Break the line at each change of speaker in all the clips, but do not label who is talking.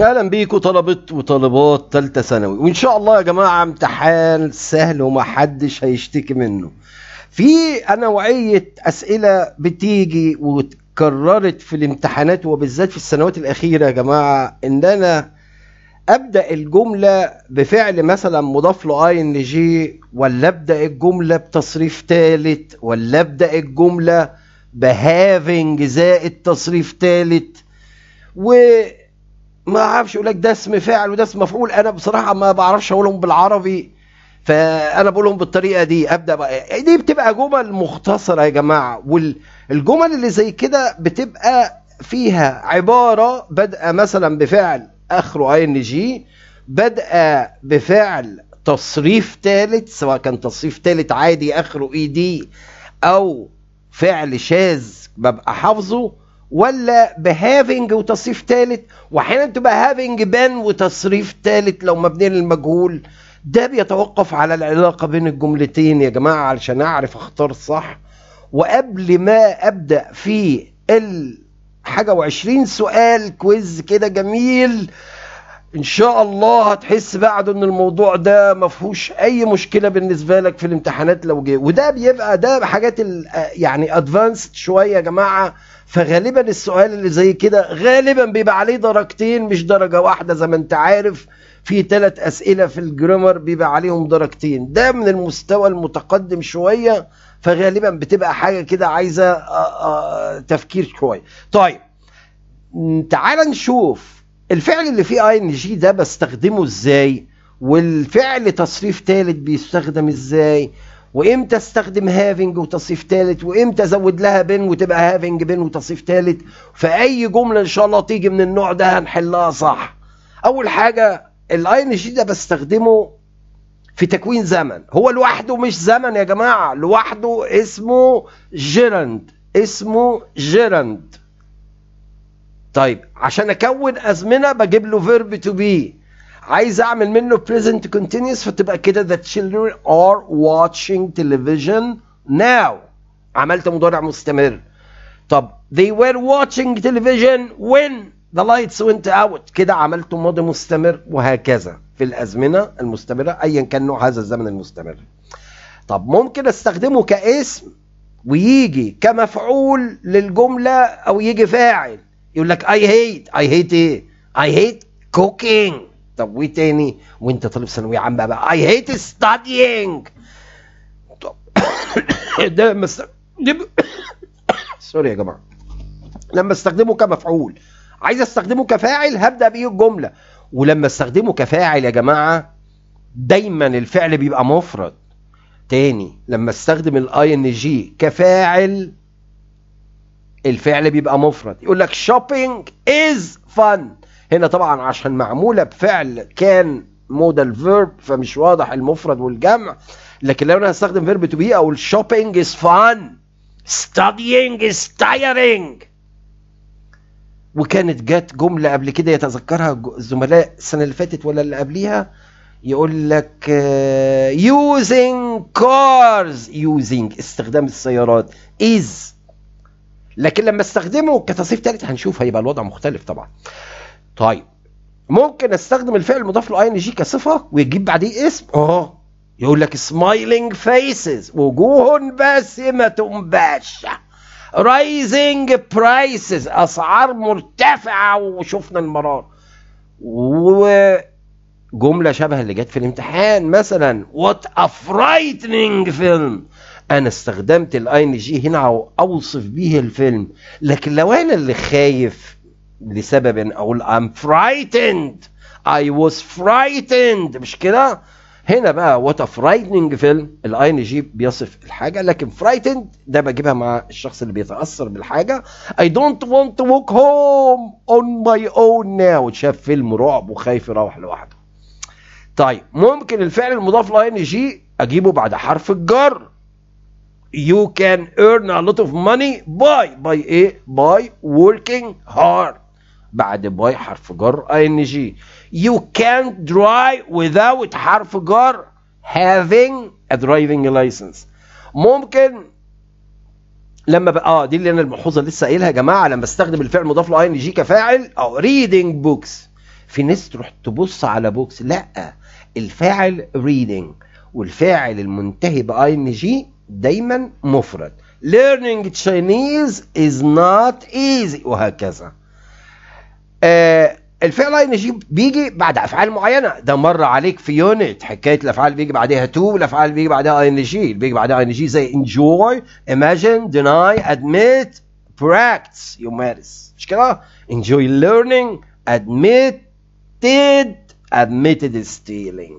اهلا بيكم طلبه وطالبات ثالثه ثانوي وان شاء الله يا جماعه امتحان سهل ومحدش هيشتكي منه في نوعيه اسئله بتيجي واتكررت في الامتحانات وبالذات في السنوات الاخيره يا جماعه ان انا ابدا الجمله بفعل مثلا مضاف له اي ان جي ولا ابدا الجمله بتصريف ثالث ولا ابدا الجمله بهافنج زائد تصريف ثالث و ما اعرفش يقول لك ده اسم فاعل وده اسم مفعول انا بصراحه ما بعرفش اقولهم بالعربي فانا بقولهم بالطريقه دي ابدا بقى دي بتبقى جمل مختصره يا جماعه والجمل اللي زي كده بتبقى فيها عباره بادئه مثلا بفعل اخره اي ان جي بادئه بفعل تصريف ثالث سواء كان تصريف ثالث عادي اخره اي دي او فعل شاذ ببقى حافظه ولا بهافنج وتصريف ثالث واحيانا تبقى هافنج بان وتصريف ثالث لو مبني للمجهول ده بيتوقف على العلاقه بين الجملتين يا جماعه علشان اعرف اختار صح وقبل ما ابدا في ال حاجه و20 سؤال كويز كده جميل ان شاء الله هتحس بعد ان الموضوع ده ما فيهوش اي مشكله بالنسبه لك في الامتحانات لو جه وده بيبقى ده حاجات يعني ادفانسد شويه يا جماعه فغالبا السؤال اللي زي كده غالبا بيبقى عليه درجتين مش درجة واحدة زي ما انت عارف في ثلاث أسئلة في الجرامر بيبقى عليهم درجتين ده من المستوى المتقدم شوية فغالبا بتبقى حاجة كده عايزة آه، آه، تفكير شوية طيب تعال نشوف الفعل اللي فيه اي ان جي ده بستخدمه ازاي والفعل تصريف ثالث بيستخدم ازاي وامتى استخدم هافنج وتصريف ثالث وامتى ازود لها بن وتبقى هافنج بن وتصريف ثالث فاي جمله ان شاء الله تيجي من النوع ده هنحلها صح اول حاجه الاين جي ده بستخدمه في تكوين زمن هو لوحده مش زمن يا جماعه لوحده اسمه جيرند اسمه جيرند طيب عشان اكون ازمنه بجيب له فيرب تو بي عايز اعمل منه present continuous فتبقى كده the children are watching television now عملت مضارع مستمر طب they were watching television when the lights went out كده عملت ماضي مستمر وهكذا في الازمنه المستمره ايا كان نوع هذا الزمن المستمر طب ممكن استخدمه كاسم ويجي كمفعول للجمله او يجي فاعل يقول لك I hate I hate ايه I hate cooking طب وايه تاني وانت طالب ثانويه عامه بقى اي هيت ستادينج طب ده مستخدم سوري يا جماعه لما استخدمه كمفعول عايز استخدمه كفاعل هبدا بيه الجمله ولما استخدمه كفاعل يا جماعه دايما الفعل بيبقى مفرد تاني لما استخدم الاي ان جي كفاعل الفعل بيبقى مفرد يقول لك شوبينج از فن هنا طبعا عشان معمولة بفعل كان مودال فيرب فمش واضح المفرد والجمع لكن لو انا هستخدم فيرب تو بي اقول شوبينج از فان studying is tiring وكانت جت جملة قبل كده يتذكرها الزملاء السنة اللي فاتت ولا اللي قبليها يقول لك آه، using cars using استخدام السيارات is لكن لما استخدمه كتصريف ثالث هنشوف هيبقى الوضع مختلف طبعا طيب ممكن استخدم الفعل المضاف له اي ان جي كصفه ويجيب بعديه اسم اه يقول لك سمايلينج فيسز وجوه باسمه باشا رايزنج برايسز اسعار مرتفعه وشفنا المرار وجمله شبه اللي جت في الامتحان مثلا وات ا frightening فيلم انا استخدمت الاي ان جي هنا اوصف بيه الفيلم لكن لو انا اللي خايف لسبب أقول I'm frightened I was frightened مش كده هنا بقى وات فرايتنج فيلم الاي ان جي بيصف الحاجه لكن فرايتند ده بجيبها مع الشخص اللي بيتاثر بالحاجه اي دونت want to walk هوم اون ماي اون ناو شاف فيلم رعب وخايف يروح لوحده طيب ممكن الفعل المضاف لاي ان جي اجيبه بعد حرف الجر You can earn a lot of money by by ايه by working hard بعد باي حرف جر ان جي يو كان دراي without حرف جر having a driving license ممكن لما ب... اه دي اللي انا الملحوظه لسه قايلها يا جماعه لما استخدم الفعل مضاف له ان جي كفاعل او ريدنج بوكس في ناس تروح تبص على بوكس لا الفاعل ريدنج والفاعل المنتهي ب ان جي دايما مفرد learning Chinese is not easy وهكذا آه، الفعل اي ان جي بيجي بعد افعال معينه ده مر عليك في يونت حكايه الافعال بيجي بعدها تو والافعال بيجي بعدها اي ان جي بيجي بعدها اي ان جي زي انجوي ايماجين ديناي ادميت براكتس يمارس مش كده انجوي ليرنينج ادميتد ادميتد ستيلينج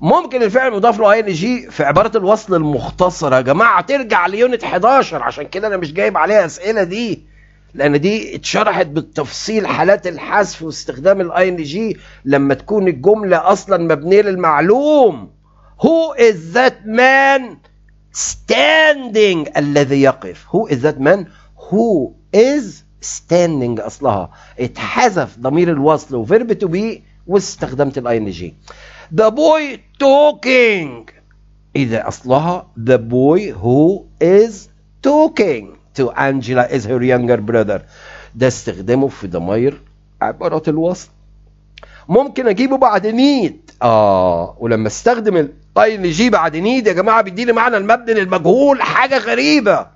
ممكن الفعل المضاف له اي ان جي في عباره الوصل المختصره يا جماعه ترجع ليونت 11 عشان كده انا مش جايب عليها اسئله دي لان دي اتشرحت بالتفصيل حالات الحذف واستخدام الاي ان جي لما تكون الجمله اصلا مبنيه للمعلوم هو از ذات مان ستاندينج الذي يقف هو از ذات مان هو از ستاندينج اصلها اتحذف ضمير الوصل وفيرب تو بي واستخدمت الاي ان جي ذا بوي توكينج اذا اصلها ذا بوي هو از توكينج to Angela is her younger brother ده استخدامه في ضماير عبارات الوصل ممكن اجيبه بعد نيد اه ولما استخدم الاي ان جي بعد نيد يا جماعه بيديني معنى المبني للمجهول حاجه غريبه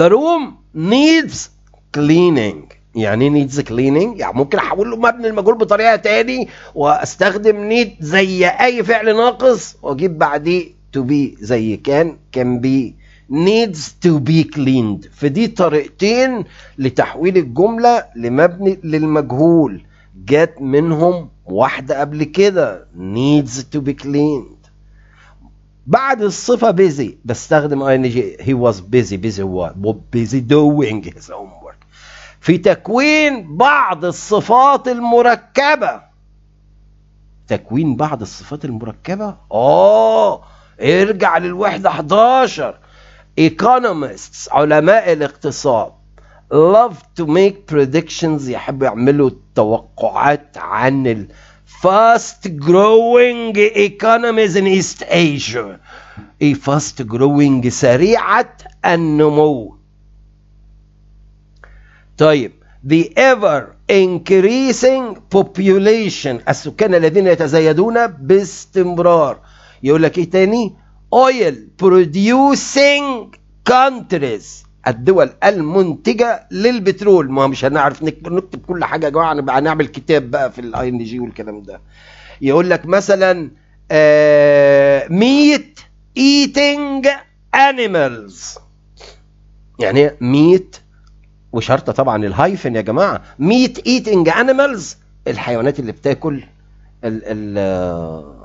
the room needs cleaning يعني نيدز إيه كليننج يعني ممكن احول له مبني المجهول بطريقه تاني واستخدم نيد زي اي فعل ناقص واجيب بعديه تو بي زي كان كان بي needs to be cleaned فدي طريقتين لتحويل الجملة لمبني للمجهول جت منهم واحدة قبل كده needs to be cleaned بعد الصفة busy بستخدم ing he was busy busy what busy doing his homework في تكوين بعض الصفات المركبة تكوين بعض الصفات المركبة اه ارجع للوحدة 11 economists علماء الاقتصاد love to make predictions يحبوا يعملوا توقعات عن ال fast growing economies in East Asia a fast growing سريعة النمو طيب the ever increasing population السكان الذين يتزايدون باستمرار يقول لك ايه تاني oil producing countries الدول المنتجة للبترول ما مش هنعرف نكتب كل حاجة يا جماعة نبقى هنعمل كتاب بقى في الاي ان جي والكلام ده يقول لك مثلا ميت ايتنج انيمالز يعني ميت وشرطة طبعا الهايفن يا جماعة ميت ايتنج انيمالز الحيوانات اللي بتاكل ال ال آه،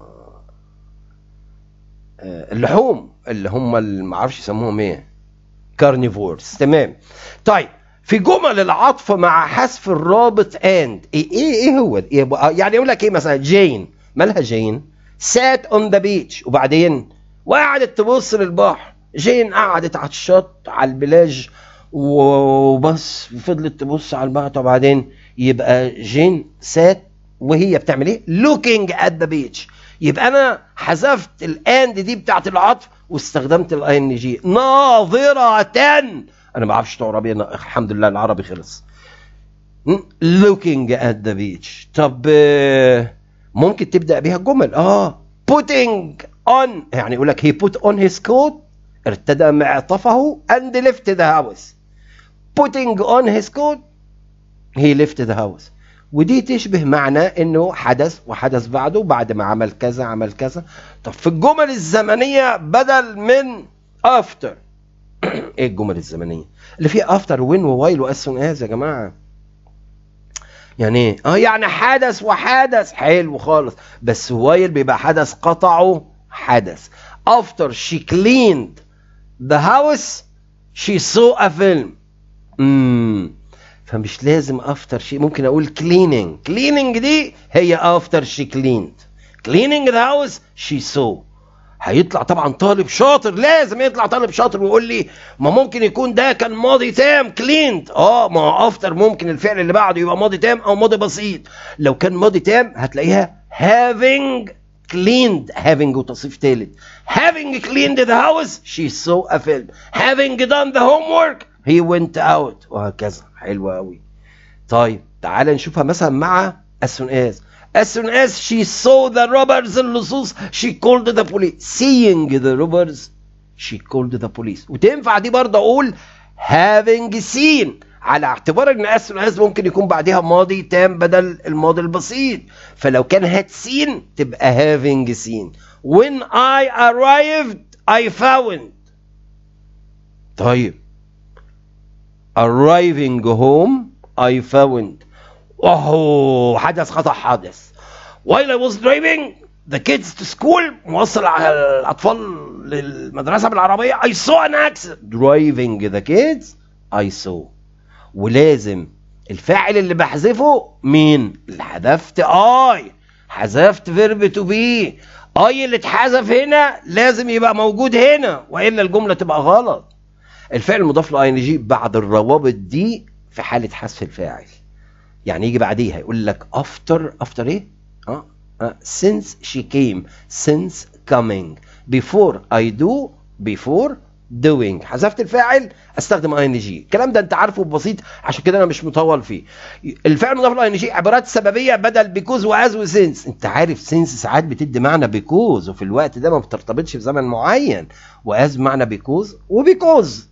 آه، اللحوم اللي هم ما اعرفش يسموهم ايه كارنيفورز تمام طيب في جمل العطف مع حذف الرابط اند إيه،, ايه ايه, هو إيه، آه، يعني يقول لك ايه مثلا جين مالها جين سات اون ذا بيتش وبعدين وقعدت تبص للبحر جين قعدت على الشط على البلاج وبس فضلت تبص على البحر طب يبقى جين سات وهي بتعمل ايه؟ looking at the beach يبقى انا حذفت الاند دي بتاعت العطف واستخدمت الاي ان جي ناظرة انا ما اعرفش تعربي انا الحمد لله العربي خلص looking at the beach طب ممكن تبدا بيها الجمل اه putting on يعني يقول لك he put on his coat ارتدى معطفه and left the house putting on his coat he left the house ودي تشبه معنى انه حدث وحدث بعده بعد ما عمل كذا عمل كذا طب في الجمل الزمنيه بدل من افتر ايه الجمل الزمنيه اللي فيها افتر وين ووايل واس سون از يا جماعه يعني ايه اه يعني حدث وحدث حلو خالص بس وايل بيبقى حدث قطعه حدث after she cleaned the house she saw a film امم فمش لازم افتر شي ممكن اقول كليننج كليننج دي هي افتر شي كليند كليننج ذا هاوس شي سو هيطلع طبعا طالب شاطر لازم يطلع طالب شاطر ويقول لي ما ممكن يكون ده كان ماضي تام كليند اه ما هو افتر ممكن الفعل اللي بعده يبقى ماضي تام او ماضي بسيط لو كان ماضي تام هتلاقيها having cleaned having وتصريف ثالث having cleaned the house she saw a film having done the homework he went out وهكذا حلوة قوي طيب تعال نشوفها مثلا مع as soon as soon as she saw the robbers and اللصوص she called the police seeing the robbers she called the police وتنفع دي برضه اقول having seen على اعتبار ان as soon as ممكن يكون بعدها ماضي تام بدل الماضي البسيط فلو كان had seen تبقى having seen when I arrived I found طيب arriving home I found وهو oh, حدث خطأ حادث while I was driving the kids to school موصل على الأطفال للمدرسة بالعربية I saw an accident driving the kids I saw ولازم الفاعل اللي بحذفه مين اللي حذفت I حذفت فيرب تو بي اي اللي اتحذف هنا لازم يبقى موجود هنا وإلا الجملة تبقى غلط الفعل المضاف لاي ان جي بعد الروابط دي في حاله حذف الفاعل يعني يجي بعديها يقول لك افتر افتر ايه آه،, اه since she came since coming before I do before doing حذفت الفاعل استخدم اي ان جي الكلام ده انت عارفه بسيط عشان كده انا مش مطول فيه الفعل المضاف لاي ان جي عبارات سببيه بدل بيكوز واز وسينس انت عارف سينس ساعات بتدي معنى بيكوز وفي الوقت ده ما بترتبطش بزمن معين واز معنى بيكوز وبيكوز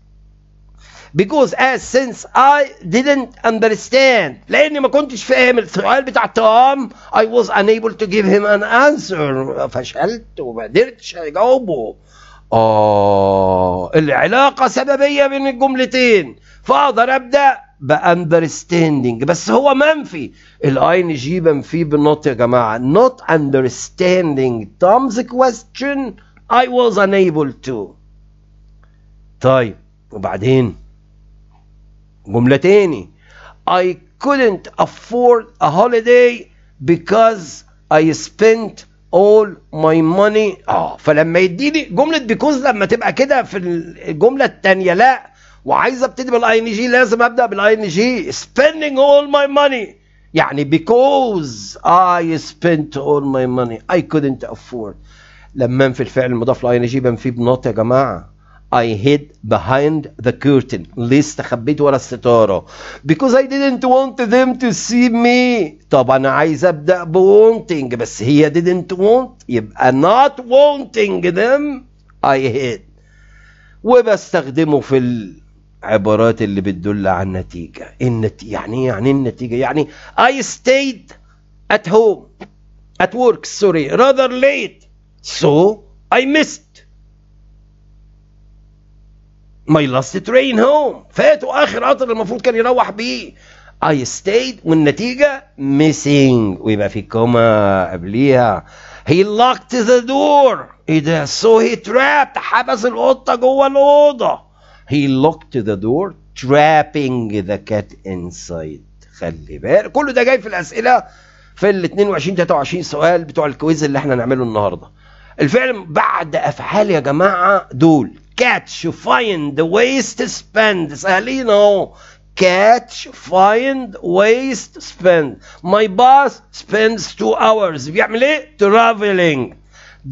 because as since I didn't understand لأني ما كنتش فاهم السؤال بتاع توم I was unable to give him an answer فشلت وما قدرتش أجاوبه آه العلاقة سببية بين الجملتين فأقدر أبدأ بأندرستاندينج بس هو منفي الاي ان جي منفي بالنوت يا جماعة not understanding تومز كويستشن I was unable to طيب وبعدين جملة تاني I couldn't afford a holiday because I spent all my money اه فلما يديني جملة because لما تبقى كده في الجملة التانية لا وعايز ابتدي بالاي ان جي لازم ابدا بالاي ان جي spending all my money يعني because I spent all my money I couldn't afford لما في الفعل المضاف لاي ان جي بنفيه بنوت يا جماعه I hid behind the curtain ليه استخبيت ورا because I didn't want them to see me طب أنا عايز أبدأ بwanting بس هي didn't want يبقى not wanting them I hid وبستخدمه في العبارات اللي بتدل على النتيجة النتيجة يعني يعني النتيجة يعني I stayed at home at work sorry rather late so I missed ماي لاست ترين هوم فاتوا اخر قطر المفروض كان يروح بيه اي ستيد والنتيجه ميسينج ويبقى في كوما قبليها هي لوكت ذا دور ايه ده سو هي ترابت حبس القطه جوه الاوضه هي لوكت ذا دور ترابينج ذا كات انسايد خلي بالك كل ده جاي في الاسئله في ال 22 23 سؤال بتوع الكويز اللي احنا هنعمله النهارده الفعل بعد افعال يا جماعه دول catch, find ways to spend سهلين no. catch, find, waste, spend. My boss spends two hours بيعمل ايه؟ traveling.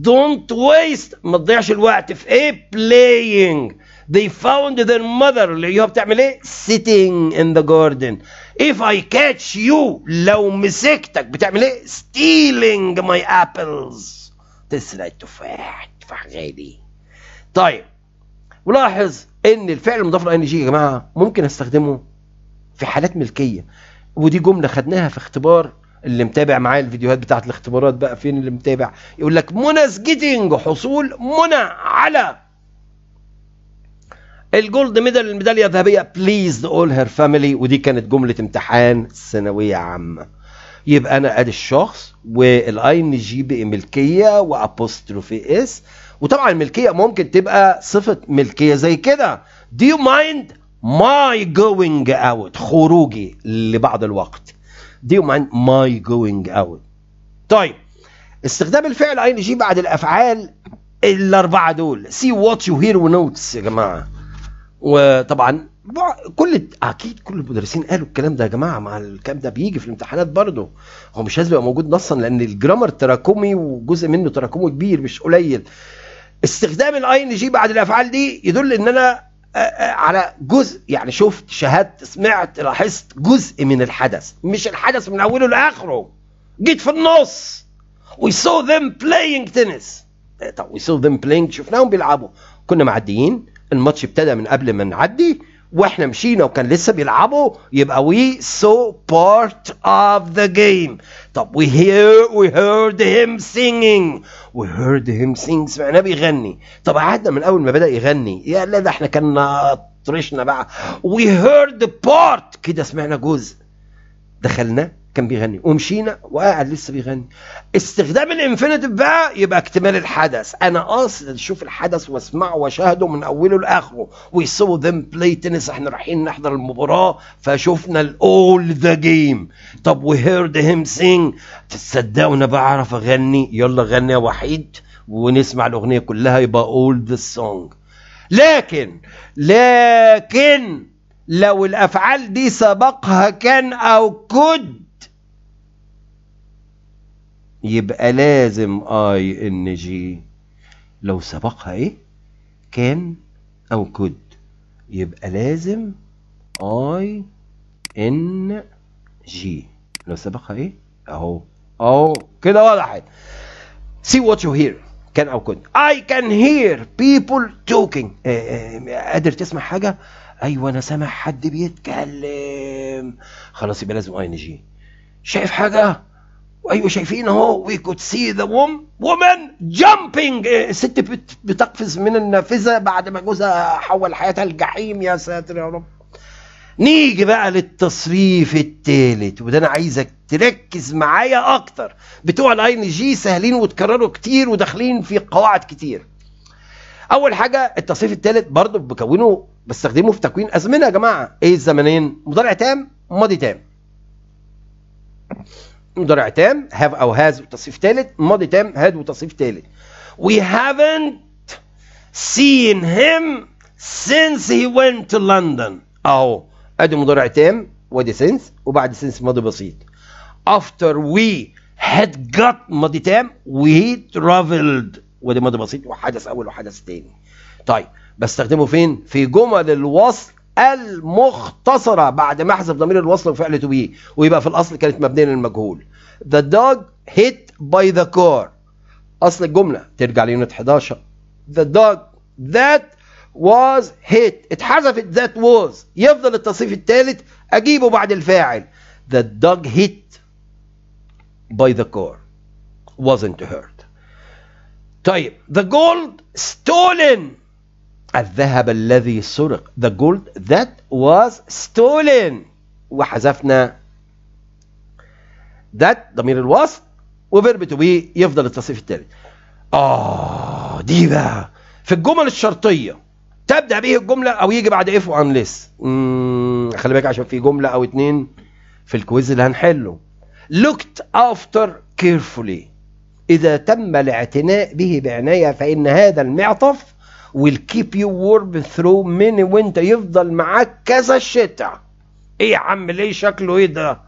Don't waste ما تضيعش الوقت في ايه؟ playing. They found their mother اللي have بتعمل ايه؟ sitting in the garden. If I catch you لو مسكتك بتعمل ايه؟ stealing my apples. تسرق التفاح، تفاح غالي. طيب ولاحظ ان الفعل المضاف ان جي يا جماعه ممكن استخدمه في حالات ملكيه ودي جمله خدناها في اختبار اللي متابع معايا الفيديوهات بتاعت الاختبارات بقى فين اللي متابع يقول لك منى جيتنج حصول منى على الجولد ميدال الميداليه الذهبيه بليز اول هير فاميلي ودي كانت جمله امتحان ثانويه عامه يبقى انا ادي الشخص والاي ان جي بملكيه وابوستروفي اس وطبعا الملكيه ممكن تبقى صفه ملكيه زي كده do you mind my going out خروجي لبعض الوقت do you mind my going out طيب استخدام الفعل اي جي بعد الافعال الاربعه دول see what you hear ونوتس يا جماعه وطبعا كل اكيد كل المدرسين قالوا الكلام ده يا جماعه مع الكلام ده بيجي في الامتحانات برضه هو مش لازم يبقى موجود نصا لان الجرامر تراكمي وجزء منه تراكمه كبير مش قليل استخدام الاي ان جي بعد الافعال دي يدل ان انا على جزء يعني شفت شاهدت سمعت لاحظت جزء من الحدث مش الحدث من اوله لاخره جيت في النص وي سو ذيم بلاينج تنس طب وي سو ذيم بلاينج شفناهم بيلعبوا كنا معديين الماتش ابتدى من قبل ما نعدي واحنا مشينا وكان لسه بيلعبوا يبقى we saw part of the game طب we hear we heard him singing we heard him sing سمعناه بيغني طب قعدنا من اول ما بدا يغني يا لا ده احنا كنا طرشنا بقى we heard part كده سمعنا جزء دخلنا كان بيغني ومشينا وقاعد لسه بيغني استخدام الانفينيتيف بقى يبقى اكتمال الحدث انا قاصد اشوف الحدث واسمعه واشاهده من اوله لاخره وي سو ذم بلاي تنس احنا رايحين نحضر المباراه فشفنا الاول ذا جيم طب وي هيرد هيم سينج تصدقوا انا بعرف اغني يلا غني يا وحيد ونسمع الاغنيه كلها يبقى اول ذا سونج لكن لكن لو الافعال دي سبقها كان او كود يبقى لازم اي ان جي لو سبقها ايه كان او كود يبقى لازم اي ان جي لو سبقها ايه اهو اهو كده وضحت سي وات يو هير كان او كود اي كان هير بيبل توكينج قادر تسمع حاجة ايوه انا سامع حد بيتكلم خلاص يبقى لازم اي ان جي شايف حاجة ايوه شايفين اهو وي كود سي ذا ووم وومن جامبينج الست بتقفز من النافذه بعد ما جوزها حول حياتها الجحيم يا ساتر يا رب نيجي بقى للتصريف الثالث وده انا عايزك تركز معايا اكتر بتوع الاي ان جي سهلين وتكرروا كتير وداخلين في قواعد كتير اول حاجه التصريف الثالث برضه بكونه بستخدمه في تكوين ازمنه يا جماعه ايه الزمنين مضارع تام وماضي تام مضارع تام هاف او هاز وتصريف ثالث ماضي تام هاد وتصريف ثالث we haven't seen him since he went to London اهو ادي مضارع تام وادي سينس وبعد سينس ماضي بسيط after we had got ماضي تام we traveled وادي ماضي بسيط وحدث اول وحدث ثاني طيب بستخدمه فين في جمل الوصل المختصرة بعد ما احذف ضمير الوصل وفعل تو بي ويبقى في الأصل كانت مبنية للمجهول The dog hit by the car أصل الجملة ترجع ليونت 11 The dog that was hit اتحذفت that was يفضل التصريف الثالث أجيبه بعد الفاعل The dog hit by the car wasn't hurt طيب The gold stolen الذهب الذي سرق the gold that was stolen وحذفنا that ضمير الوصف وفيرب تو بي يفضل التصريف التالي اه دي بقى في الجمل الشرطيه تبدا به الجمله او يجي بعد اف وان ليس خلي بالك عشان في جمله او اتنين في الكويز اللي هنحله looked after carefully إذا تم الاعتناء به بعناية فإن هذا المعطف will keep you warm through many winter يفضل معاك كذا الشتاء ايه يا عم ليه شكله ايه ده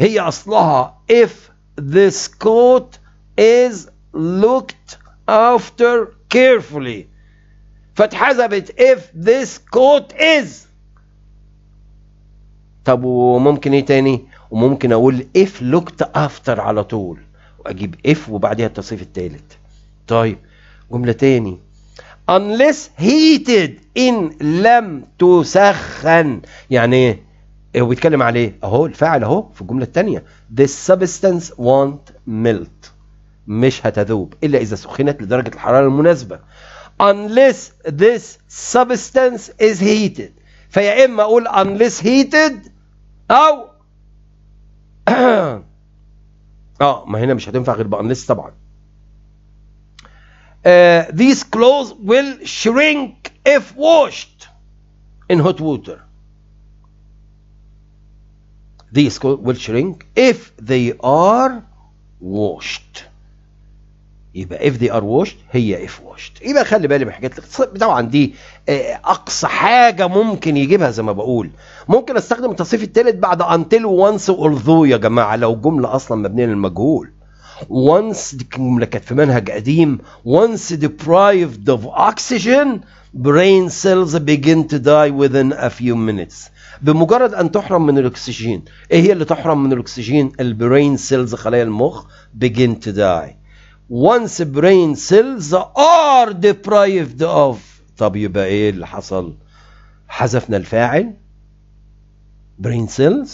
هي اصلها if this coat is looked after carefully فاتحذبت if this coat is طب وممكن ايه تاني وممكن اقول if looked after على طول واجيب if وبعديها التصريف الثالث طيب جملة تاني unless heated إن لم تسخن يعني ايه هو بيتكلم على ايه اهو الفاعل اهو في الجملة الثانية this substance won't melt مش هتذوب إلا إذا سخنت لدرجة الحرارة المناسبة unless this substance is heated فيا إما أقول unless heated أو اه ما هنا مش هتنفع غير بانلس طبعا Uh, these clothes will shrink if washed in hot water. These clothes will shrink if they are washed. يبقى if they are washed هي if washed. يبقى خلي بالي من حاجات الاقتصاد طبعا دي آه، اقصى حاجه ممكن يجيبها زي ما بقول. ممكن استخدم التصريف الثالث بعد until once although يا جماعه لو جمله اصلا مبنيه للمجهول. once دي الجملة في منهج قديم once deprived of oxygen brain cells begin to die within a few minutes بمجرد أن تحرم من الأكسجين إيه هي اللي تحرم من الأكسجين البرين سيلز خلايا المخ begin to die once brain cells are deprived of طب يبقى إيه اللي حصل حذفنا الفاعل brain cells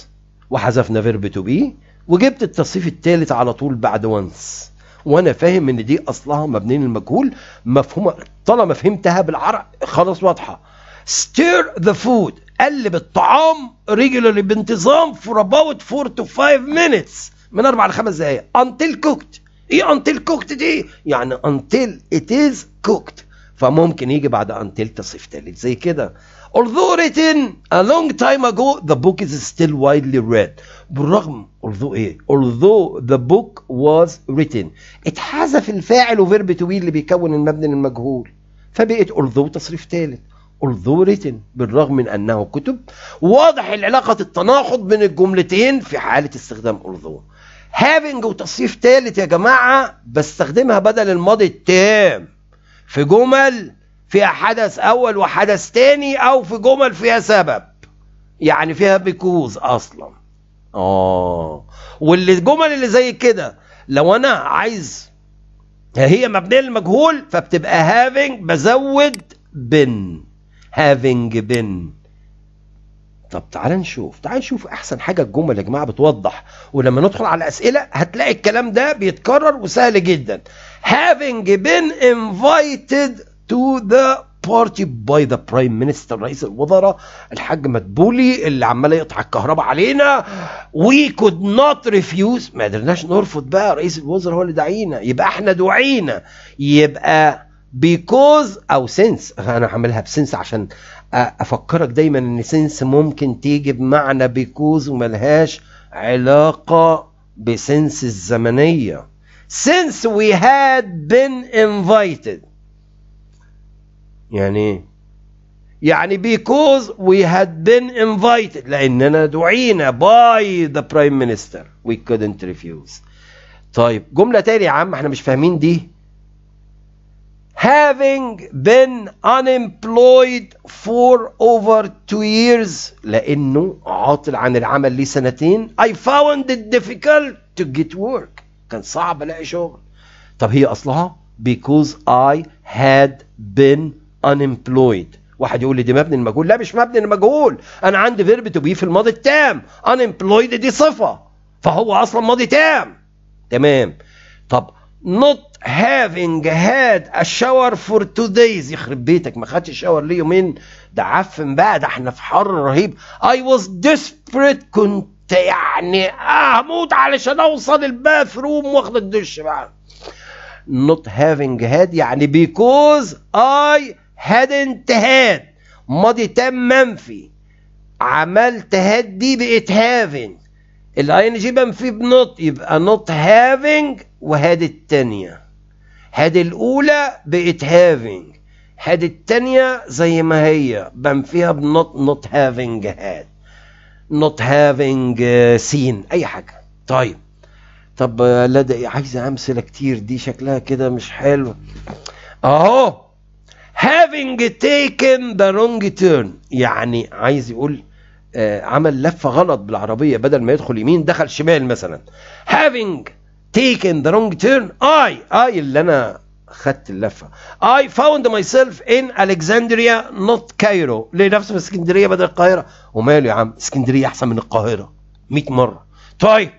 وحذفنا verb to be وجبت التصريف الثالث على طول بعد وانس وانا فاهم ان دي اصلها مبنين المجهول مفهومه طالما فهمتها بالعرق خلاص واضحه stir the food قلب الطعام regularly بانتظام for about 4 to 5 minutes من 4 ل 5 دقائق until cooked ايه until cooked دي يعني until it is cooked فممكن يجي بعد until تصريف ثالث زي كده although written a long time ago the book is still widely read بالرغم although ايه although the book was written اتحذف الفاعل وفيرب تو بي اللي بيكون المبني للمجهول فبقت although تصريف ثالث although written بالرغم من انه كتب واضح العلاقة التناقض بين الجملتين في حالة استخدام although having وتصريف ثالث يا جماعة بستخدمها بدل الماضي التام في جمل فيها حدث اول وحدث ثاني او في جمل فيها سبب يعني فيها بيكوز اصلا اه والجمل اللي زي كده لو انا عايز هي مبنيه للمجهول فبتبقى هافينج بزود بن هافينج بن طب تعال نشوف تعال نشوف احسن حاجه الجمل يا جماعه بتوضح ولما ندخل على الاسئله هتلاقي الكلام ده بيتكرر وسهل جدا having been invited to the party by the prime minister رئيس الوزراء الحاج مدبولي اللي عمال يقطع الكهرباء علينا we could not refuse ما قدرناش نرفض بقى رئيس الوزراء هو اللي دعينا يبقى احنا دعينا يبقى because او since انا هعملها بسنس عشان افكرك دايما ان سنس ممكن تيجي بمعنى because وملهاش علاقة بسنس الزمنية since we had been invited يعني ايه يعني because we had been invited لأننا دعينا by the prime minister we couldn't refuse طيب جملة تانية يا عم احنا مش فاهمين دي having been unemployed for over two years لأنه عاطل عن العمل ليه سنتين I found it difficult to get work كان صعب ألاقي شغل طب هي أصلها because I had been unemployed واحد يقول لي دي مبني المجهول لا مش مبني المجهول انا عندي فيرب تو بي في الماضي التام unemployed دي صفه فهو اصلا ماضي تام تمام طب not having had a shower for two days يخرب بيتك ما خدتش شاور ليه يومين ده عفن بقى ده احنا في حر رهيب I was desperate كنت يعني آه، هموت علشان اوصل الباثروم واخد الدش بقى not having had يعني because I هذا انتهت ماضي تام منفي عملت هاد دي بقت هافنج الاي ان جي منفي بنط يبقى نوت هافنج وهاد التانية هاد الاولى بقت هافنج هاد التانية زي ما هي بنفيها بنط نوت هافنج هاد نوت هافنج سين اي حاجة طيب طب لا ده عايزة امثلة كتير دي شكلها كده مش حلو اهو having taken the wrong turn يعني عايز يقول آه، عمل لفة غلط بالعربية بدل ما يدخل يمين دخل شمال مثلا having taken the wrong turn I I اللي أنا خدت اللفة I found myself in Alexandria not Cairo ليه نفسه في اسكندرية بدل القاهرة وماله يا عم اسكندرية أحسن من القاهرة 100 مرة طيب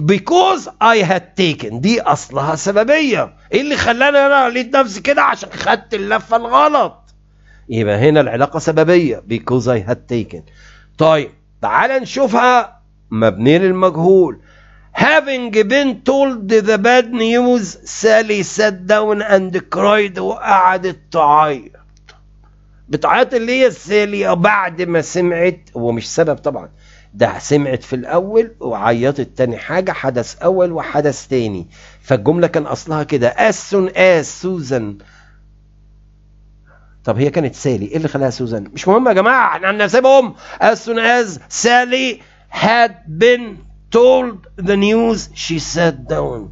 because I had taken دي أصلها سببية إيه اللي خلاني أنا لقيت نفسي كده عشان خدت اللفة الغلط يبقى هنا العلاقة سببية because I had taken طيب تعال نشوفها مبنية للمجهول having been told the bad news Sally sat down and cried وقعدت تعيط بتعيط اللي هي سالي بعد ما سمعت هو مش سبب طبعا ده سمعت في الأول وعيطت تاني حاجة حدث أول وحدث تاني فالجملة كان أصلها كده soon as Susan طب هي كانت سالي ايه اللي خلاها سوزان مش مهم يا جماعه احنا هنسيبهم as soon as Sally had been told the news she sat down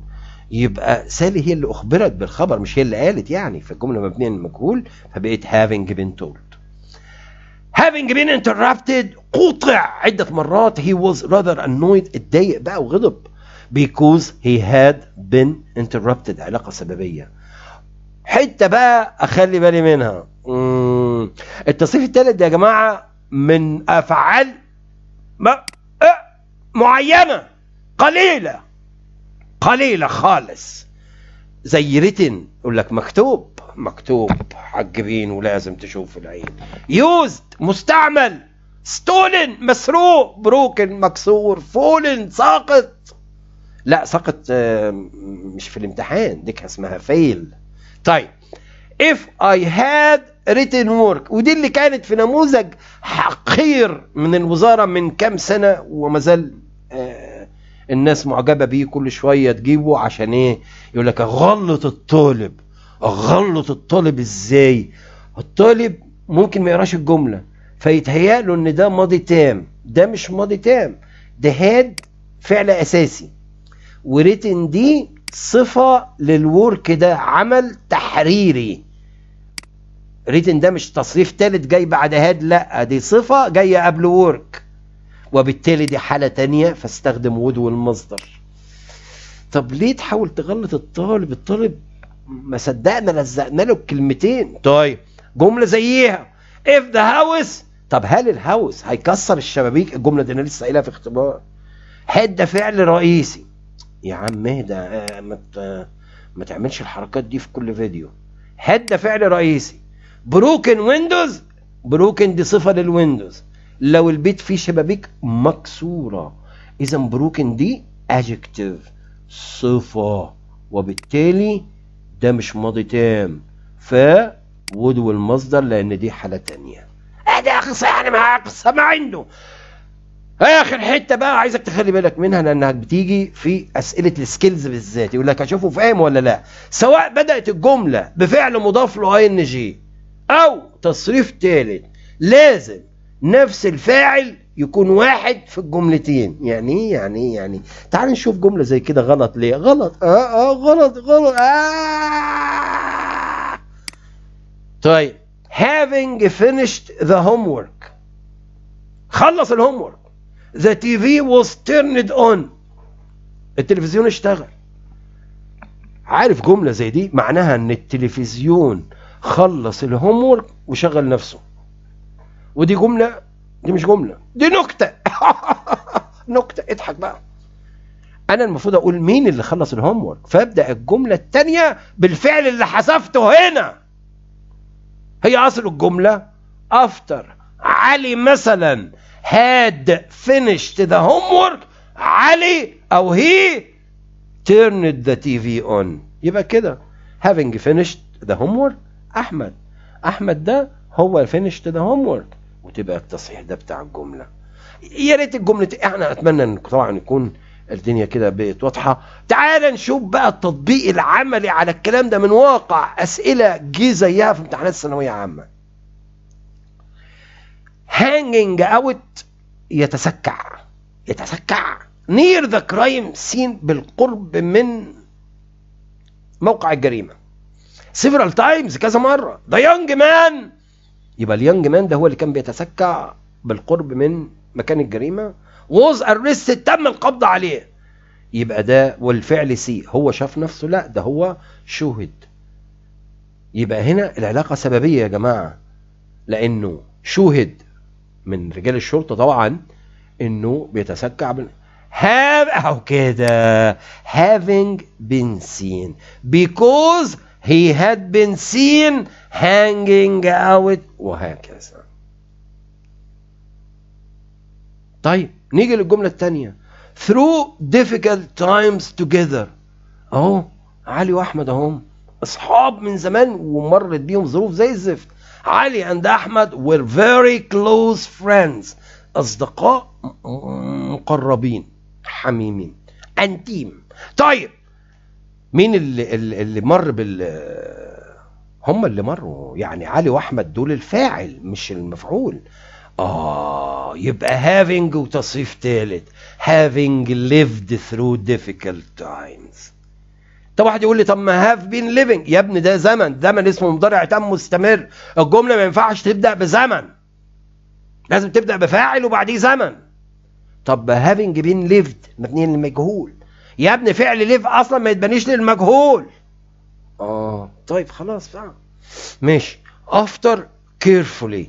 يبقى سالي هي اللي اخبرت بالخبر مش هي اللي قالت يعني فالجمله مبنيه على المجهول فبقيت having been told having been interrupted قطع عدة مرات he was rather annoyed اتضايق بقى وغضب because he had been interrupted علاقة سببية حتة بقى أخلي بالي منها التصريف الثالث ده يا جماعة من أفعال أه، معينة قليلة قليلة خالص زي ريتن يقول لك مكتوب مكتوب على الجبين ولازم تشوف العين يوزد مستعمل ستولن مسروق بروكن مكسور فولن ساقط لا سقط آه، مش في الامتحان دي اسمها فيل طيب if I had written work ودي اللي كانت في نموذج حقير من الوزارة من كام سنة وما زال آه، الناس معجبة بيه كل شوية تجيبه عشان ايه يقول لك غلط الطالب اغلط الطالب ازاي الطالب ممكن ما يقراش الجمله فيتهيأ له ان ده ماضي تام ده مش ماضي تام ده هاد فعل اساسي وريتن دي صفه للورك ده عمل تحريري ريتن ده مش تصريف ثالث جاي بعد هاد لا دي صفه جايه قبل ورك وبالتالي دي حاله تانية فاستخدم وود والمصدر طب ليه تحاول تغلط الطالب الطالب ما صدقنا لزقنا له بكلمتين طيب جمله زيها اف ذا هاوس طب هل الهاوس هيكسر الشبابيك الجمله دي انا لسه قايلها في اختبار حد فعل رئيسي يا عم اهدى آه، ما ما تعملش الحركات دي في كل فيديو حد فعل رئيسي بروكن ويندوز بروكن دي صفه للويندوز لو البيت فيه شبابيك مكسوره اذا بروكن دي ادجكتيف صفه وبالتالي ده مش ماضي تام ف ودو المصدر لان دي حالة تانية ادي اقصى يعني معاك قصة ما عنده اخر حته بقى عايزك تخلي بالك منها لانها بتيجي في اسئله السكيلز بالذات يقول لك اشوفه فاهم ولا لا سواء بدات الجمله بفعل مضاف له اي ان جي او تصريف ثالث لازم نفس الفاعل يكون واحد في الجملتين يعني إيه؟ يعني إيه؟ يعني تعال نشوف جمله زي كده غلط ليه غلط اه اه غلط غلط آه. طيب having finished the homework خلص الهومورك the TV was turned on التلفزيون اشتغل عارف جمله زي دي معناها ان التلفزيون خلص الهومورك وشغل نفسه ودي جملة دي مش جملة دي نكتة نكتة اضحك بقى انا المفروض اقول مين اللي خلص الهوم وورك فابدا الجمله الثانيه بالفعل اللي حذفته هنا هي اصل الجمله افتر علي مثلا had finished the homework علي او he turned the TV on يبقى كده having finished the homework احمد احمد ده هو finished the homework وتبقى التصحيح ده بتاع الجمله يا ريت الجمله احنا اتمنى ان طبعا يكون الدنيا كده بقت واضحه تعال نشوف بقى التطبيق العملي على الكلام ده من واقع اسئله جي زيها في امتحانات الثانويه عامه هانجنج اوت يتسكع يتسكع نير ذا كرايم سين بالقرب من موقع الجريمه several times كذا مره the young man يبقى اليانج مان ده هو اللي كان بيتسكع بالقرب من مكان الجريمه ووز ارستد تم القبض عليه يبقى ده والفعل سي هو شاف نفسه لا ده هو شوهد يبقى هنا العلاقه سببيه يا جماعه لانه شوهد من رجال الشرطه طبعا انه بيتسكع بال have او كده having been seen because he had been seen hanging out وهكذا طيب نيجي للجملة الثانية through difficult times together اهو علي واحمد اهم اصحاب من زمان ومرت بيهم ظروف زي الزفت علي عند احمد were very close friends اصدقاء مقربين حميمين انتيم طيب مين اللي, اللي مر بال هم اللي مروا يعني علي واحمد دول الفاعل مش المفعول آه يبقى having وتصريف تالت having lived through difficult times طب واحد يقول لي طب ما هاف بين ليفنج يا ابني ده زمن زمن اسمه مضارع تام مستمر الجمله ما ينفعش تبدا بزمن لازم تبدا بفاعل وبعديه زمن طب هافينج بين ليفد مبنيين للمجهول يا ابني فعل ليف اصلا ما يتبنيش للمجهول اه طيب خلاص بقى ماشي after carefully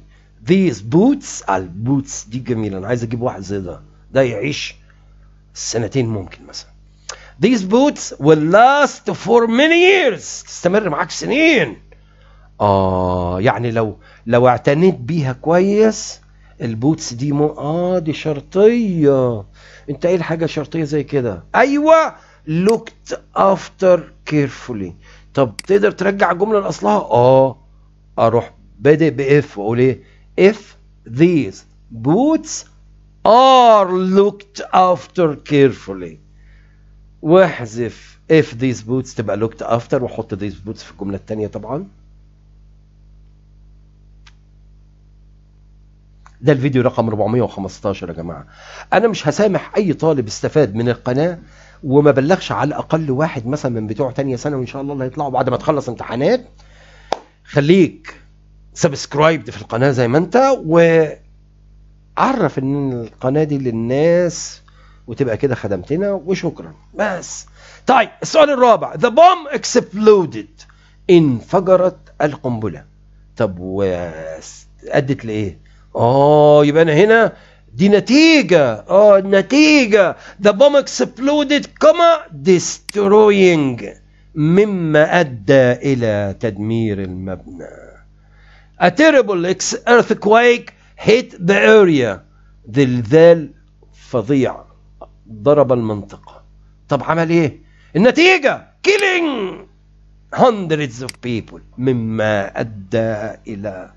these boots البوتس آه، دي جميله انا عايز اجيب واحد زي ده ده يعيش سنتين ممكن مثلا these boots will last for many years تستمر معاك سنين اه يعني لو لو اعتنيت بيها كويس البوتس دي مو اه دي شرطيه انت ايه الحاجه شرطيه زي كده ايوه looked after carefully طب تقدر ترجع الجمله لاصلها اه اروح بادئ باف واقول ايه if these boots are looked after carefully واحذف if these boots تبقى looked after وحط these boots في الجمله الثانيه طبعا ده الفيديو رقم 415 يا جماعه انا مش هسامح اي طالب استفاد من القناه وما بلغش على الاقل واحد مثلا من بتوع تانية ثانوي ان شاء الله اللي هيطلعوا بعد ما تخلص امتحانات خليك سبسكرايب في القناه زي ما انت وعرف ان القناه دي للناس وتبقى كده خدمتنا وشكرا بس طيب السؤال الرابع ذا بوم اكسبلودد انفجرت القنبله طب وادت لايه اه يبقى انا هنا دي نتيجة اه نتيجة The bomb exploded كما destroying مما أدى إلى تدمير المبنى A terrible earthquake hit the area ذلذال فظيع ضرب المنطقة طب عمل ايه النتيجة killing hundreds of people مما أدى إلى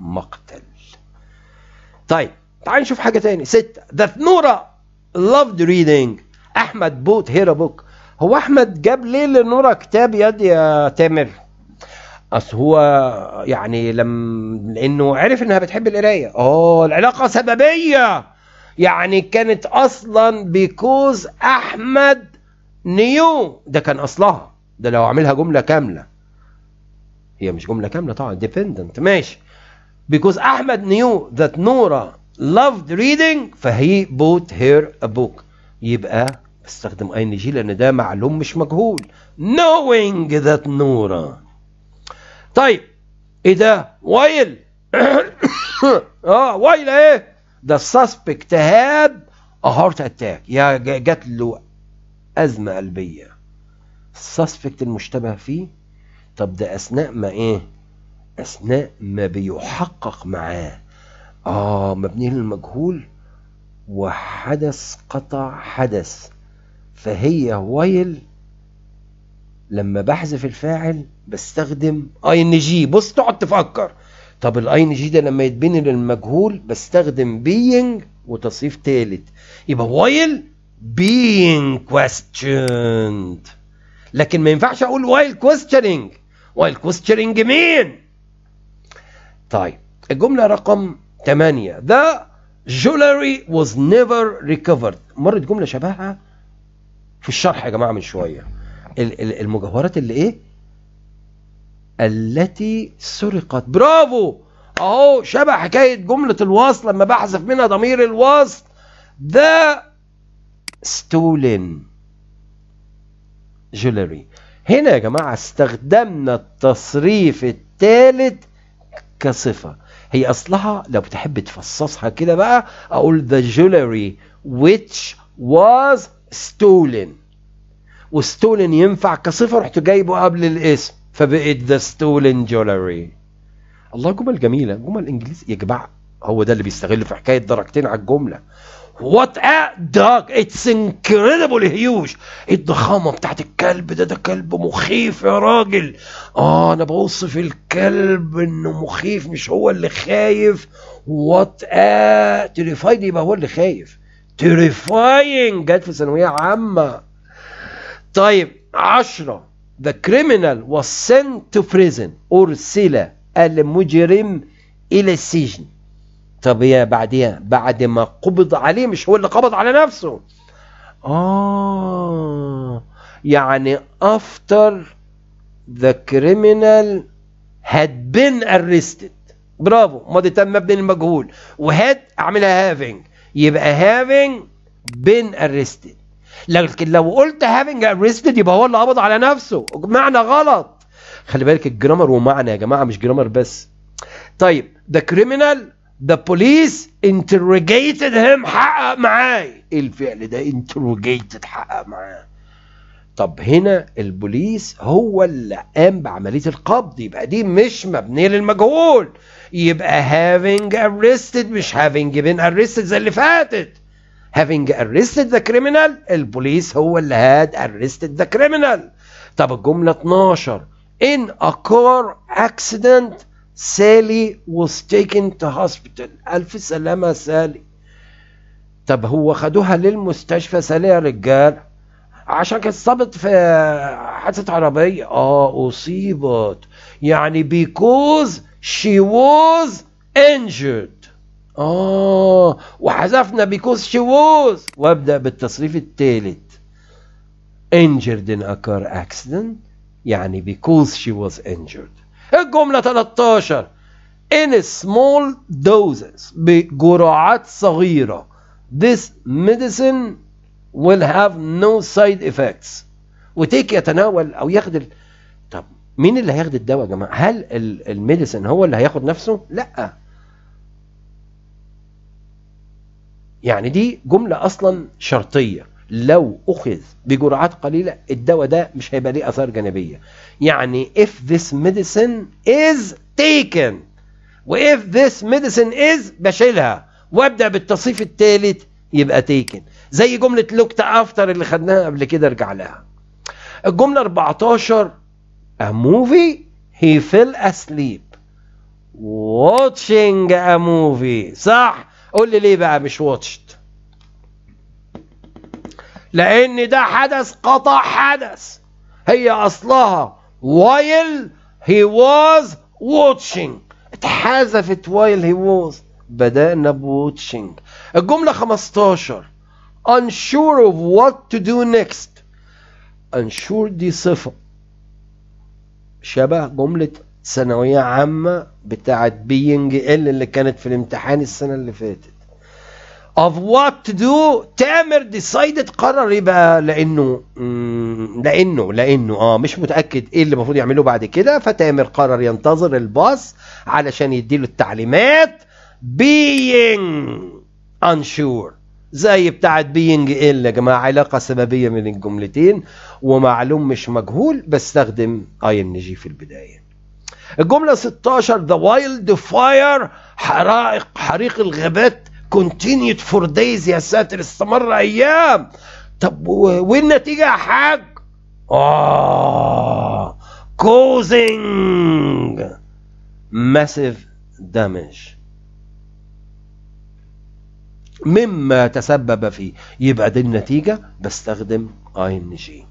مقتل طيب تعال نشوف حاجة تاني ستة ذا ثنورا لافد ريدنج أحمد بوت هيرا بوك هو أحمد جاب ليه لنورا كتاب يد يا تامر؟ اصل هو يعني لم لانه عرف انها بتحب القرايه اه العلاقه سببيه يعني كانت اصلا بيكوز احمد نيو ده كان اصلها ده لو عاملها جمله كامله هي مش جمله كامله طبعا ديبندنت ماشي بيكوز احمد نيو ذات نورا loved reading فهي bought her a book يبقى استخدم اي ان جي لان ده معلوم مش مجهول knowing that نورا طيب آه، ايه ده وايل اه وايل ايه ده suspect had a heart attack يا جات له ازمه قلبيه السسبكت المشتبه فيه طب ده اثناء ما ايه اثناء ما بيحقق معاه آه مبني للمجهول وحدث قطع حدث فهي وايل لما بحذف الفاعل بستخدم اي ان جي بص تقعد تفكر طب الاي ان جي ده لما يتبني للمجهول بستخدم بينج وتصريف ثالث يبقى وايل بينج questioned لكن ما ينفعش اقول وايل questioning وايل questioning مين طيب الجمله رقم 8 The jewelry was never recovered مرت جملة شبهها في الشرح يا جماعة من شوية المجوهرات اللي ايه التي سرقت برافو اهو شبه حكاية جملة الوصل لما بحذف منها ضمير الوصل The stolen jewelry هنا يا جماعة استخدمنا التصريف الثالث كصفة هي اصلها لو بتحب تفصصها كده بقى اقول the jewelry which was stolen وستولن ينفع كصفه رحت جايبه قبل الاسم فبقت ذا ستولن jewelry الله جمل جميله جمل انجليزي يا جماعه هو ده اللي بيستغل في حكايه درجتين على الجمله وات ا دوج اتس انكريدبل هيوج الضخامه بتاعت الكلب ده ده كلب مخيف يا راجل اه انا بوصف الكلب انه مخيف مش هو اللي خايف وات ا تيريفايد يبقى هو اللي خايف تيريفاينج جت في ثانويه عامه طيب عشرة The criminal was sent to prison أرسل المجرم إلى السجن طب يا بعديها بعد ما قبض عليه مش هو اللي قبض على نفسه آه يعني after the criminal had been arrested برافو ماضي تم مبني للمجهول وهاد اعملها having يبقى having been arrested لكن لو قلت having arrested يبقى هو اللي قبض على نفسه معنى غلط خلي بالك الجرامر ومعنى يا جماعة مش جرامر بس طيب the criminal the police interrogated him حقق معاي ايه الفعل ده interrogated حقق معاه طب هنا البوليس هو اللي قام بعمليه القبض يبقى دي مش مبنيه للمجهول يبقى having arrested مش having been arrested زي اللي فاتت having arrested the criminal البوليس هو اللي had arrested the criminal طب الجمله 12 in a car accident سالي was taken to hospital ألف سلامة سالي طب هو خدوها للمستشفى سالي يا رجال عشان كانت اتصابت في حادثة عربية اه أصيبت يعني because she was injured اه وحذفنا because she was وابدأ بالتصريف الثالث injured in a car accident يعني because she was injured الجملة 13 in small doses بجرعات صغيرة this medicine will have no side effects وتيك يتناول او ياخد ال... طب مين اللي هياخد الدواء يا جماعه هل الميديسن هو اللي هياخد نفسه لا يعني دي جمله اصلا شرطيه لو أخذ بجرعات قليلة الدواء ده مش هيبقى ليه آثار جانبية يعني if this medicine is taken و if this medicine is بشيلها وابدأ بالتصريف الثالث يبقى taken زي جملة looked after اللي خدناها قبل كده ارجع لها الجملة 14 a movie he fell asleep watching a movie صح قول لي ليه بقى مش watched لأن ده حدث قطع حدث هي أصلها while he was watching اتحذفت while he was بدأنا بواتشنج الجملة 15 unsure of what to do next unsure دي صفة شبه جملة ثانوية عامة بتاعة being ال اللي كانت في الامتحان السنة اللي فاتت of what to do تامر decided قرر يبقى لانه لانه لانه اه مش متاكد ايه اللي المفروض يعمله بعد كده فتامر قرر ينتظر الباص علشان يديله التعليمات being unsure زي بتاعت being ill يا جماعه علاقه سببيه من الجملتين ومعلوم مش مجهول بستخدم ing في البدايه الجمله 16 the wild fire حرائق حريق الغابات كونتينيوت فور دايز يا ساتر استمر ايام طب والنتيجه يا حاج اه كوزنج ماسيف دامج مما تسبب فيه يبقى دي النتيجه بستخدم اي ان جي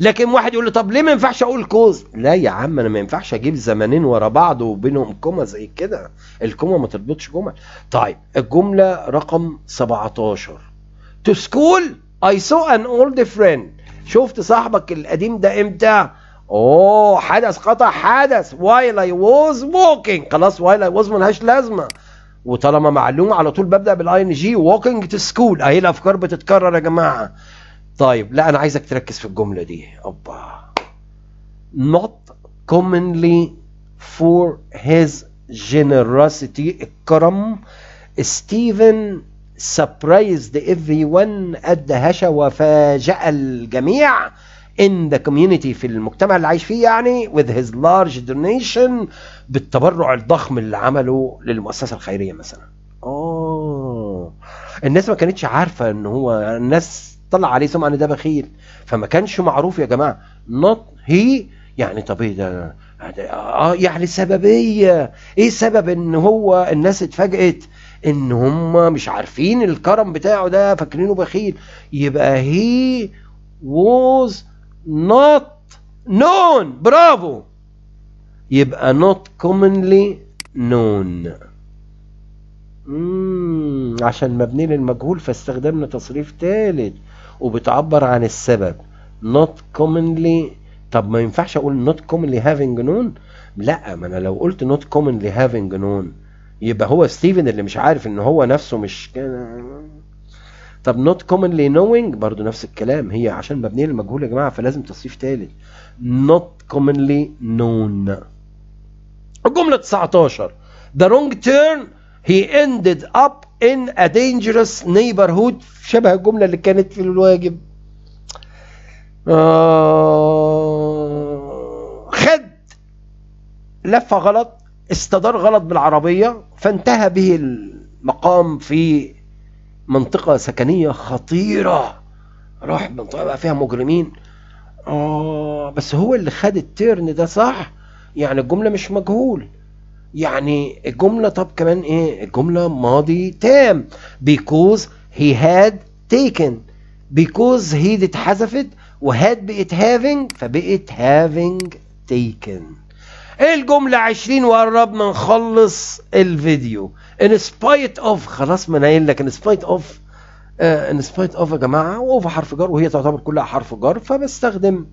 لكن واحد يقول لي طب ليه ما ينفعش اقول كوز لا يا عم انا ما ينفعش اجيب زمانين ورا بعض وبينهم كوما زي كده الكوما ما تربطش جمل طيب الجمله رقم 17 تو سكول اي سو ان اولد فريند شفت صاحبك القديم ده امتى اوه حدث قطع حدث وايل اي ووز ووكينج خلاص وايل اي ووز ملهاش لازمه وطالما معلومه على طول ببدا بالاي ان جي ووكينج تو سكول اهي الافكار بتتكرر يا جماعه طيب لا انا عايزك تركز في الجمله دي اوبا not commonly for his generosity الكرم ستيفن surprised everyone at the هشا وفاجأ الجميع in the community في المجتمع اللي عايش فيه يعني with his large donation بالتبرع الضخم اللي عمله للمؤسسة الخيرية مثلا. اوه الناس ما كانتش عارفة ان هو الناس طلع عليه سمع ان ده بخيل فما كانش معروف يا جماعه نوت هي يعني طب ايه ده اه يعني سببيه ايه سبب ان هو الناس اتفاجئت ان هم مش عارفين الكرم بتاعه ده فاكرينه بخيل يبقى هي ووز نوت نون برافو يبقى نوت كومنلي نون عشان مبني للمجهول فاستخدمنا تصريف ثالث وبتعبر عن السبب not commonly طب ما ينفعش اقول not commonly having known لا ما انا لو قلت not commonly having known يبقى هو ستيفن اللي مش عارف ان هو نفسه مش كان طب not commonly knowing برضو نفس الكلام هي عشان مبنيه للمجهول يا جماعه فلازم تصريف ثالث not commonly known الجمله 19 the wrong turn he ended up in a dangerous neighborhood شبه الجملة اللي كانت في الواجب آه، خد لفة غلط استدار غلط بالعربية فانتهى به المقام في منطقة سكنية خطيرة راح منطقة بقى فيها مجرمين آه بس هو اللي خد التيرن ده صح يعني الجملة مش مجهول يعني الجملة طب كمان ايه الجملة ماضي تام because he had taken because he اتحذفت had بقت having فبقت having taken الجملة عشرين وقربنا نخلص الفيديو in spite of خلاص ما نايل لك in spite of uh, in spite of يا جماعة وفي حرف جر وهي تعتبر كلها حرف جر فبستخدم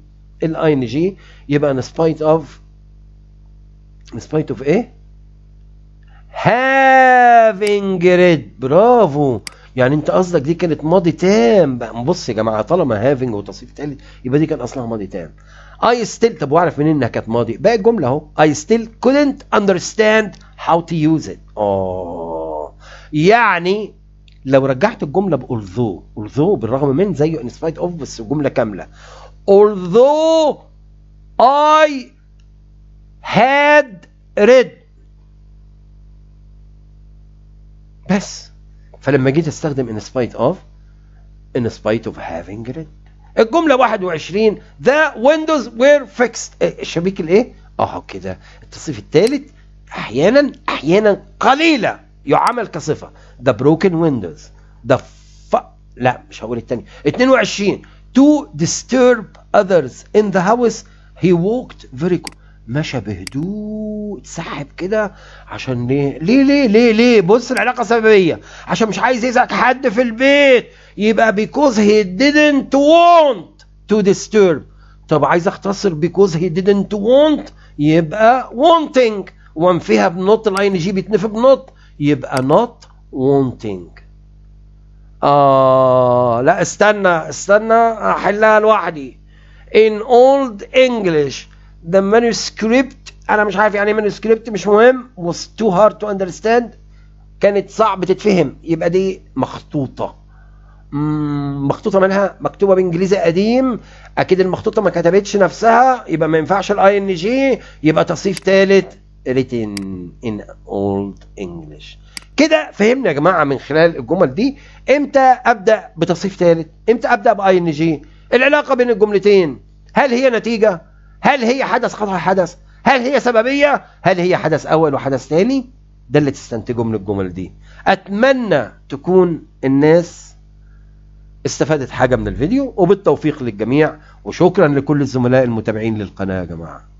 ال جي يبقى in spite of in spite of ايه having read برافو يعني انت قصدك دي كانت ماضي تام بقى بص يا جماعه طالما having وتصريف ثالث يبقى دي كان اصلها ماضي تام I still طب واعرف منين انها كانت ماضي باقي الجمله اهو I still couldn't understand how to use it اه يعني لو رجعت الجمله بالذو الذو بالرغم من زيه ان سبايت اوف بس جمله كامله although I had read بس فلما جيت استخدم in spite of in spite of having read الجملة 21 the windows were fixed الشبيك الايه؟ اه كده التصريف الثالث احيانا احيانا قليلة يعمل كصفة the broken windows the ف... لا مش هقول الثانية 22 to disturb others in the house he walked very quick مشى بهدوء اتسحب كده عشان ليه ليه ليه ليه ليه بص العلاقه سببيه عشان مش عايز يزعج حد في البيت يبقى بيكوز هي didn't want to disturb طب عايز اختصر بيكوز هي didn't want يبقى wanting فيها بنط الاي ان جي بيتنف بنط يبقى not wanting آه لا استنى استنى احلها لوحدي in old English the manuscript انا مش عارف يعني ايه manuscript مش مهم was too hard to understand كانت صعب تتفهم يبقى دي مخطوطه مخطوطه منها مكتوبه بانجليزي قديم اكيد المخطوطه ما كتبتش نفسها يبقى ما ينفعش الاي ان جي يبقى تصريف ثالث written in old english كده فهمنا يا جماعه من خلال الجمل دي امتى ابدا بتصريف ثالث امتى ابدا باي ان جي العلاقه بين الجملتين هل هي نتيجه هل هي حدث قطع حدث هل هي سببية هل هي حدث أول وحدث ثاني ده اللي تستنتجه من الجمل دي أتمنى تكون الناس استفادت حاجة من الفيديو وبالتوفيق للجميع وشكرا لكل الزملاء المتابعين للقناة يا جماعة